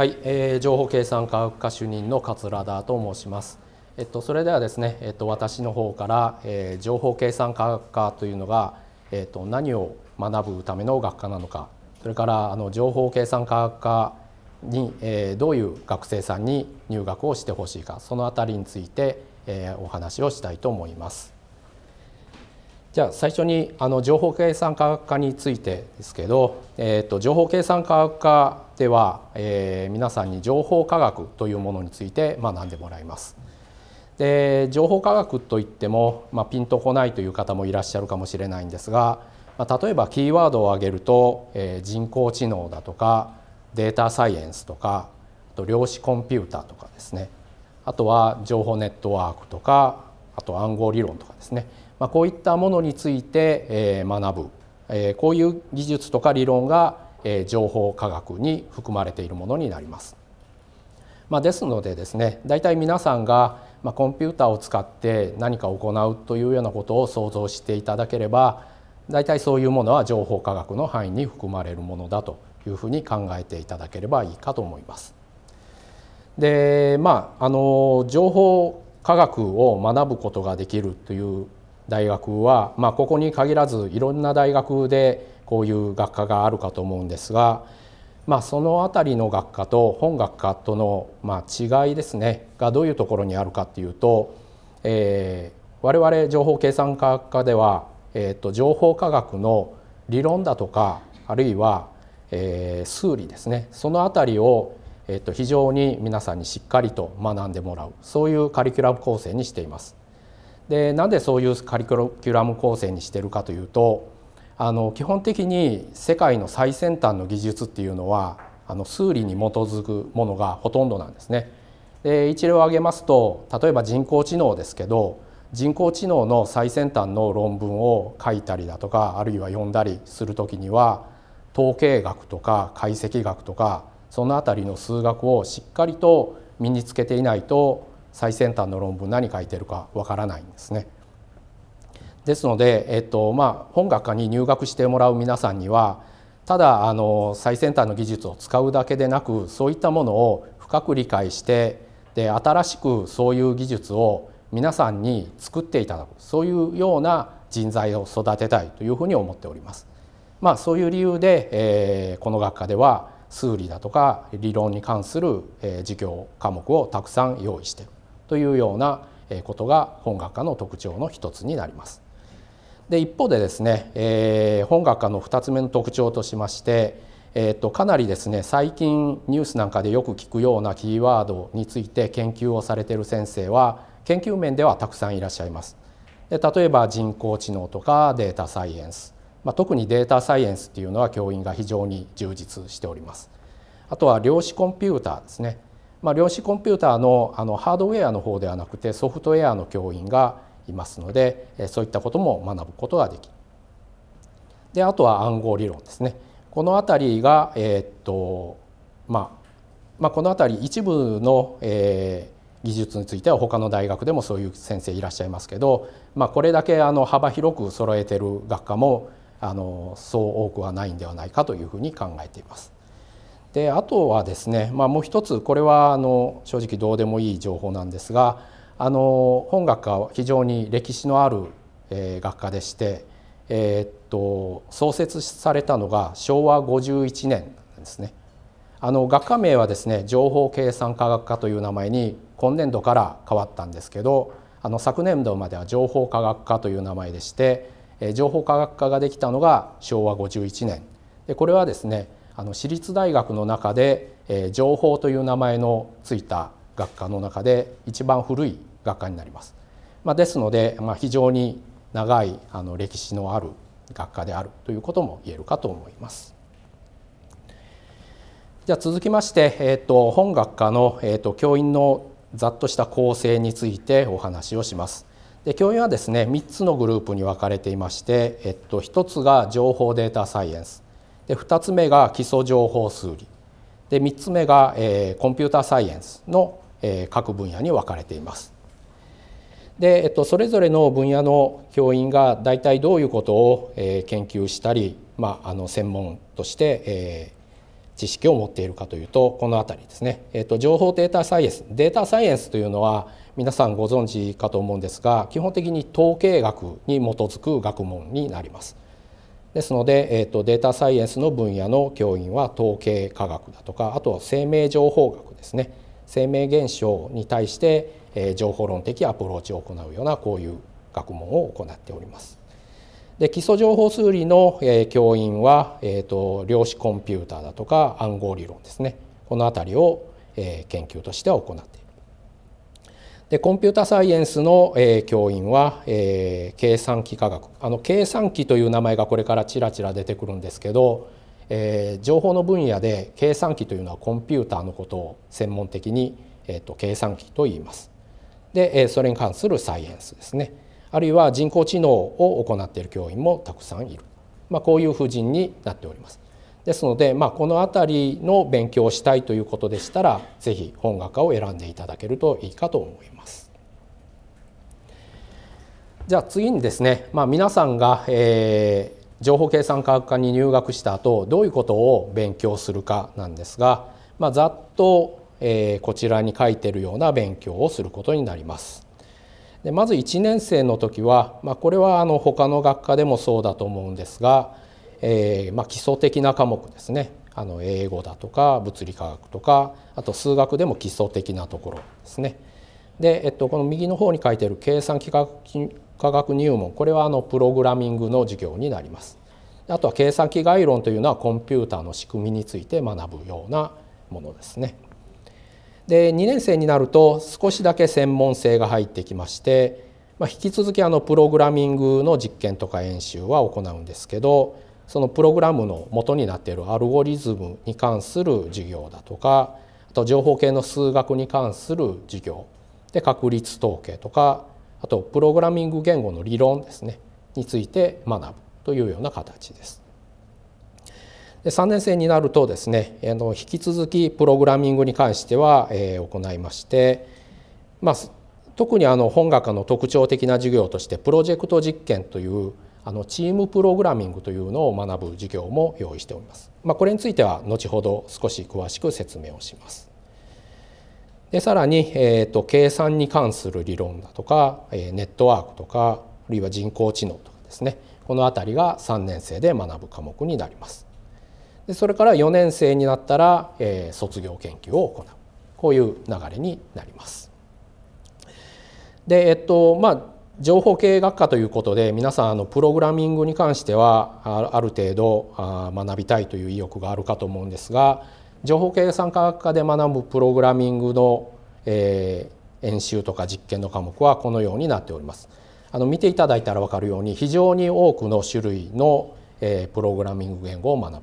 はい、えー、情報計算科学科主任の桂田と申します。えっとそれではですね、えっと私の方から、えー、情報計算科学科というのがえっと何を学ぶための学科なのか、それからあの情報計算科学科に、えー、どういう学生さんに入学をしてほしいか、そのあたりについて、えー、お話をしたいと思います。じゃあ最初にあの情報計算科学科についてですけど、えっと情報計算科学科では、えー、皆さんに情報科学というものについて学んでもらいます。で情報科学といっても、まあ、ピンとこないという方もいらっしゃるかもしれないんですが、まあ、例えばキーワードを挙げると、えー、人工知能だとかデータサイエンスとかあと量子コンピューターとかですねあとは情報ネットワークとかあと暗号理論とかですね、まあ、こういったものについて、えー、学ぶ、えー、こういう技術とか理論がえ情報科学に含まれているものになります。まあ、ですのでですね大体皆さんがまコンピューターを使って何か行うというようなことを想像していただければ大体そういうものは情報科学の範囲に含まれるものだというふうに考えていただければいいかと思います。でまあ、あの情報科学を学ぶことができるという大学は、まあ、ここに限らずいろんな大学でこういう学科があるかと思うんですが、まあ、その辺りの学科と本学科とのまあ違いですねがどういうところにあるかっていうと、えー、我々情報計算科学科では、えー、と情報科学の理論だとかあるいは、えー、数理ですねその辺りを、えー、と非常に皆さんにしっかりと学んでもらうそういうカリキュラム構成にしています。でなんでそういうカリキュラム構成にしてるかというとあの基本的に世界の最先端の技術っていうのはあの数理に基づくものがほとんどなんですね。で一例を挙げますと例えば人工知能ですけど人工知能の最先端の論文を書いたりだとかあるいは読んだりする時には統計学とか解析学とかその辺りの数学をしっかりと身につけていないと最先端の論文何書いてるかわからないんですね。ですので、えっとまあ、本学科に入学してもらう皆さんにはただあの最先端の技術を使うだけでなくそういったものを深く理解してで新しくそういう技術を皆さんに作っていただくそういうような人材を育てたいというふうに思っております。まあ、そういう理由で、えー、この学科では数理だとか理論に関する、えー、授業科目をたくさん用意しているというようなことが本学科の特徴の一つになります。で一方でですね、えー、本学科の2つ目の特徴としまして、えーと、かなりですね最近ニュースなんかでよく聞くようなキーワードについて研究をされている先生は研究面ではたくさんいらっしゃいます。で例えば人工知能とかデータサイエンス、まあ、特にデータサイエンスっていうのは教員が非常に充実しております。あとは量子コンピューターですね。まあ、量子コンピューターのあのハードウェアの方ではなくてソフトウェアの教員がいますのでそういったことも学ぶことができる。であとは暗号理論ですね。この辺りが、えー、っとまあまあ、この辺り一部の、えー、技術については他の大学でもそういう先生いらっしゃいますけど、まあ、これだけあの幅広く揃えてる学科もあのそう多くはないんではないかというふうに考えています。であとはですね、まあ、もう一つこれはあの正直どうでもいい情報なんですがあの本学科は非常に歴史のある、えー、学科でして、えー、っと創設されたのが昭和51年なんですね。あの学科名はですね情報計算科学科という名前に今年度から変わったんですけどあの昨年度までは情報科学科という名前でしてえ情報科学科ができたのが昭和51年でこれはですねあの私立大学の中でえ情報という名前のついた学科の中で一番古い学科になります。まあ、ですので、まあ、非常に長いあの歴史のある学科であるということも言えるかと思います。じゃあ続きまして、えー、と本学科の、えー、と教員のざっとした構成についてお話をします。で教員はですね3つのグループに分かれていまして、えっと、1つが情報データサイエンスで2つ目が基礎情報数理で3つ目が、えー、コンピューターサイエンスの、えー、各分野に分かれています。で、えっと、それぞれの分野の教員が大体どういうことを、え研究したり、まあ、あの専門として、え知識を持っているかというとこの辺りですね、えっと、情報データサイエンスデータサイエンスというのは皆さんご存知かと思うんですが基本的に統計学に基づく学問になりますですので、えっとデータサイエンスの分野の教員は統計科学だとかあとは生命情報学ですね生命現象に対して、え情報論的アプローチを行うようなこういう学問を行っております。で基礎情報数理の、え教員は、えーと、量子コンピューターだとか暗号理論ですねこの辺りを、え研究としては行っている。でコンピュータサイエンスの、え教員は、え計算機科学あの計算機という名前がこれからちらちら出てくるんですけどえー、情報の分野で計算機というのはコンピューターのことを専門的に、えーと、計算機と言います。で、えー、それに関するサイエンスですねあるいは人工知能を行っている教員もたくさんいる、まあ、こういう布陣になっております。ですので、まあ、この辺りの勉強をしたいということでしたら是非本学科を選んでいただけるといいかと思います。じゃあ次にですね、まあ、皆さんが、えー、情報計算科学科に入学した後どういうことを勉強するかなんですが、まあ、ざっと、えー、こちらに書いてるような勉強をすることになります。でまず1年生の時は、まあ、これはあの他の学科でもそうだと思うんですが、えー、まあ、基礎的な科目ですねあの英語だとか物理科学とかあと数学でも基礎的なところですね。で、えっと、この右の方に書いてる計算機科学科学入門これはあのプログラミングの授業になりますあとは計算機概論というのはコンピューターの仕組みについて学ぶようなものですねで2年生になると少しだけ専門性が入ってきましてまあ、引き続きあのプログラミングの実験とか演習は行うんですけどそのプログラムの元になっているアルゴリズムに関する授業だとかあと情報系の数学に関する授業で確率統計とかあとプログラミング言語の理論ですねについて学ぶというような形です。で3年生になるとですねあの引き続きプログラミングに関しては、え行いまして、まあ、特にあの本学の特徴的な授業としてプロジェクト実験というあのチームプログラミングというのを学ぶ授業も用意しております。まあ、これについては後ほど少し詳しく説明をします。でさらに、えーと、計算に関する理論だとか、えー、ネットワークとかあるいは人工知能とかですねこの辺りが3年生で学ぶ科目になります。でそれから4年生になったら、えー、卒業研究を行うこういう流れになります。でえっとまあ情報系学科ということで皆さんあのプログラミングに関してはある程度学びたいという意欲があるかと思うんですが情報計算科学科で学ぶプログラミングの、えー、演習とか実験の科目はこのようになっております。あの見ていただいたら分かるように非常に多くの種類の、えー、プログラミング言語を学ぶ。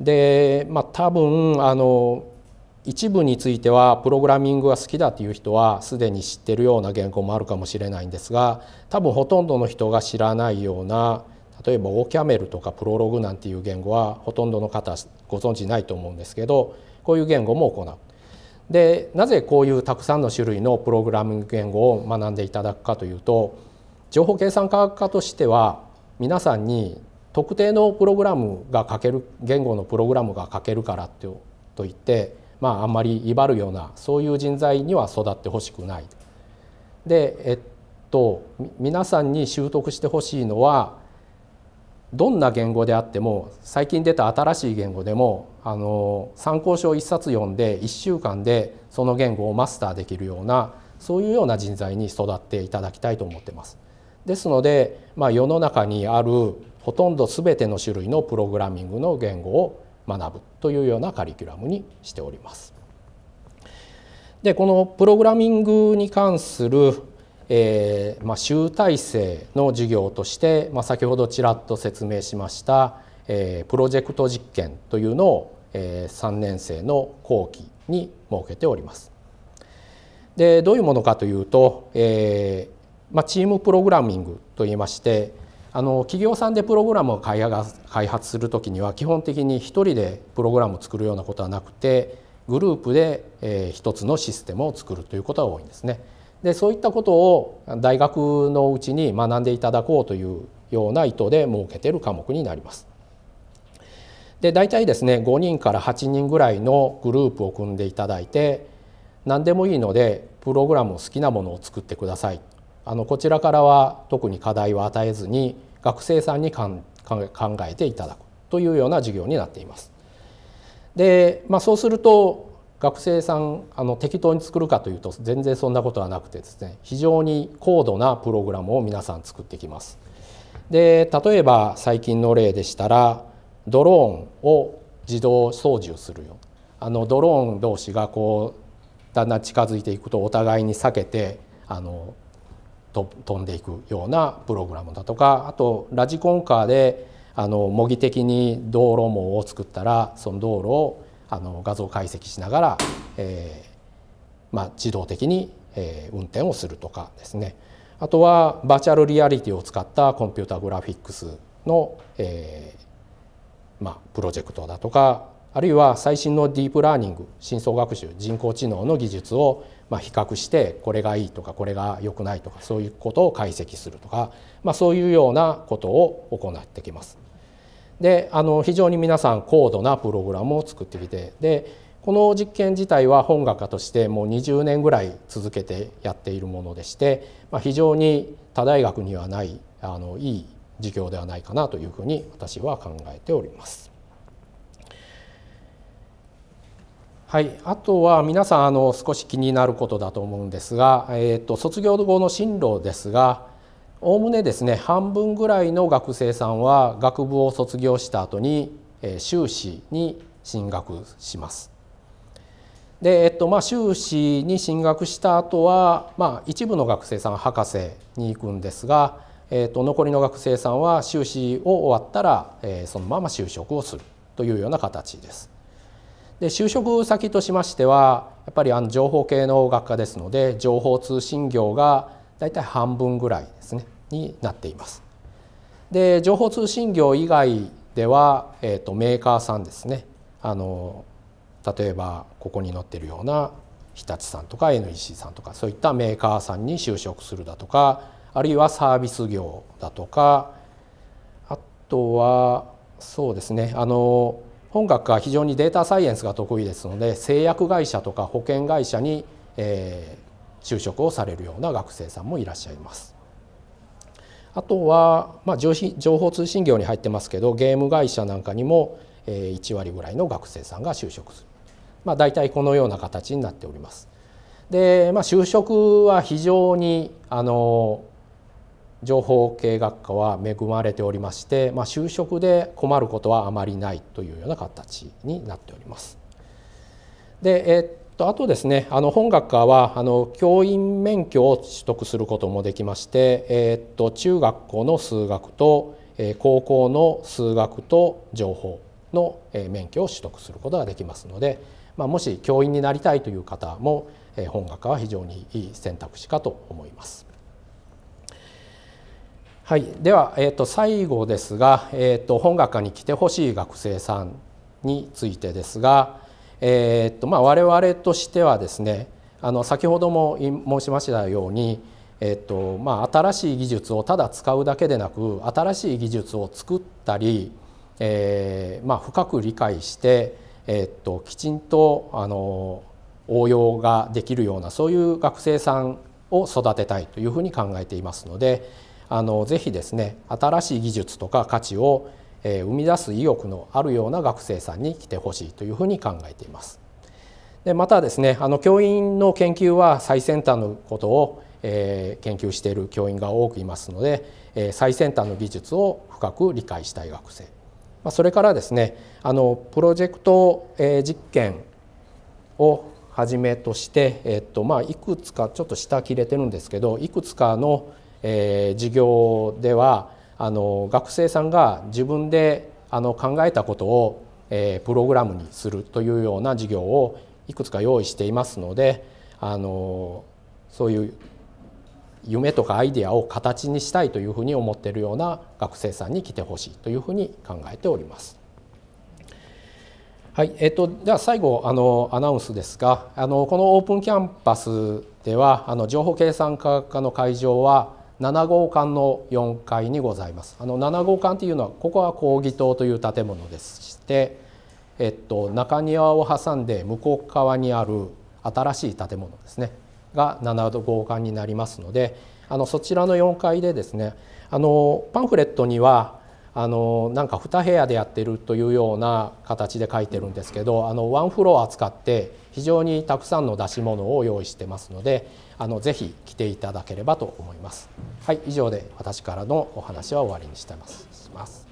でまあ多分あの一部についてはプログラミングが好きだという人はすでに知ってるような言語もあるかもしれないんですが多分ほとんどの人が知らないような例えばオーキャメルとかプロログなんていう言語はほとんどの方ご存じないと思うんですけどこういう言語も行う。でなぜこういうたくさんの種類のプログラミング言語を学んでいただくかというと情報計算科学科としては皆さんに特定のプログラムが書ける言語のプログラムが書けるからとといって、まあ、あんまり威張るようなそういう人材には育ってほしくない。でえっと皆さんに習得してほしいのはどんな言語であっても最近出た新しい言語でもあの参考書を1冊読んで1週間でその言語をマスターできるようなそういうような人材に育っていただきたいと思ってます。ですので、まあ、世の中にあるほとんど全ての種類のプログラミングの言語を学ぶというようなカリキュラムにしております。でこのプログラミングに関するえーまあ、集大成の授業として、まあ、先ほどちらっと説明しました、えー、プロジェクト実験というのを、えー、3年生の後期に設けております。でどういうものかというと、えーまあ、チームプログラミングといいましてあの企業さんでプログラムを開発する時には基本的に1人でプログラムを作るようなことはなくてグループで、えー、1つのシステムを作るということが多いんですね。でそういったことを大学のうちに学んでいただこうというような意図で設けている科目になります。で大体ですね5人から8人ぐらいのグループを組んでいただいて何でもいいのでプログラム好きなものを作ってくださいあのこちらからは特に課題を与えずに学生さんに考えていただくというような授業になっています。で、まあ、そうすると学生さんあの適当に作るかというと全然そんなことはなくてですね非常に高度なプログラムを皆さん作ってきます。で例えば最近の例でしたらドローンを自動操縦するよあのドローン同士がこうだんだん近づいていくとお互いに避けてあのと飛んでいくようなプログラムだとかあとラジコンカーであの模擬的に道路網を作ったらその道路をあの画像解析しながら、えーまあ、自動的に、えー、運転をするとかですねあとはバーチャルリアリティを使ったコンピュータグラフィックスの、えーまあ、プロジェクトだとかあるいは最新のディープラーニング深層学習人工知能の技術をまあ比較してこれがいいとかこれが良くないとかそういうことを解析するとか、まあ、そういうようなことを行ってきます。であの非常に皆さん高度なプログラムを作ってきてでこの実験自体は本学科としてもう20年ぐらい続けてやっているものでして、まあ、非常に他大学にはないあのいい授業ではないかなというふうに私は考えております。はい、あとは皆さんあの少し気になることだと思うんですが、えーと卒業後の進路ですが、おおむねですね半分ぐらいの学生さんは学部を卒業した後に修士に進学します。でえっとまあ、修士に進学した後は、まあ、一部の学生さんは博士に行くんですが、えっと、残りの学生さんは修士を終わったら、えー、そのまま就職をするというような形です。で就職先としましてはやっぱりあの情報系の学科ですので情報通信業が大体半分ぐらいになっています。で情報通信業以外では、えーと、メーカーさんですねあの例えばここに載ってるような日立さんとか NEC さんとかそういったメーカーさんに就職するだとかあるいはサービス業だとかあとはそうですねあの本学は非常にデータサイエンスが得意ですので製薬会社とか保険会社に、えー、就職をされるような学生さんもいらっしゃいます。あとは、まあ、情報通信業に入ってますけどゲーム会社なんかにも1割ぐらいの学生さんが就職する、まあ、大体このような形になっております。で、まあ、就職は非常にあの情報系学科は恵まれておりまして、まあ、就職で困ることはあまりないというような形になっております。で、えっあとですねあの本学科はあの教員免許を取得することもできまして、えー、っと中学校の数学と、えー、高校の数学と情報の、えー、免許を取得することができますので、まあ、もし教員になりたいという方も、えー、本学科は非常にいい選択肢かと思います。はい、では、えー、と最後ですが、えー、と本学科に来てほしい学生さんについてですが、えー、っとまあ、我々としてはですねあの先ほども申しましたように、えっとまあ、新しい技術をただ使うだけでなく新しい技術を作ったり、えー、まあ、深く理解して、えっときちんとあの応用ができるようなそういう学生さんを育てたいというふうに考えていますのであのぜひですね新しい技術とか価値をえ生み出す意欲のあるような学生さんに来てほしいというふうに考えています。でまたですねあの教員の研究は最先端のことを、えー、研究している教員が多くいますので、えー、最先端の技術を深く理解したい学生、まあ、それからですねあのプロジェクト、えー、実験をはじめとして、えっとまあ、いくつかちょっと下切れてるんですけどいくつかの、えー、授業ではあの学生さんが自分であの考えたことを、えー、プログラムにするというような授業をいくつか用意していますのであのそういう夢とかアイデアを形にしたいというふうに思っているような学生さんに来てほしいというふうに考えております。はいえっと、では最後あのアナウンスですがあのこのオープンキャンパスではあの情報計算科学科の会場は7号館の4階にございますあの7号館というのはここは講義棟という建物でしてえっと中庭を挟んで向こう側にある新しい建物ですねが7号館になりますのであのそちらの4階でですねあのパンフレットにはあのなんか2部屋でやってるというような形で書いてるんですけどあのワンフロア使って非常にたくさんの出し物を用意してますのであのぜひ来ていただければと思います。はい、以上で私からのお話は終わりにしてます。します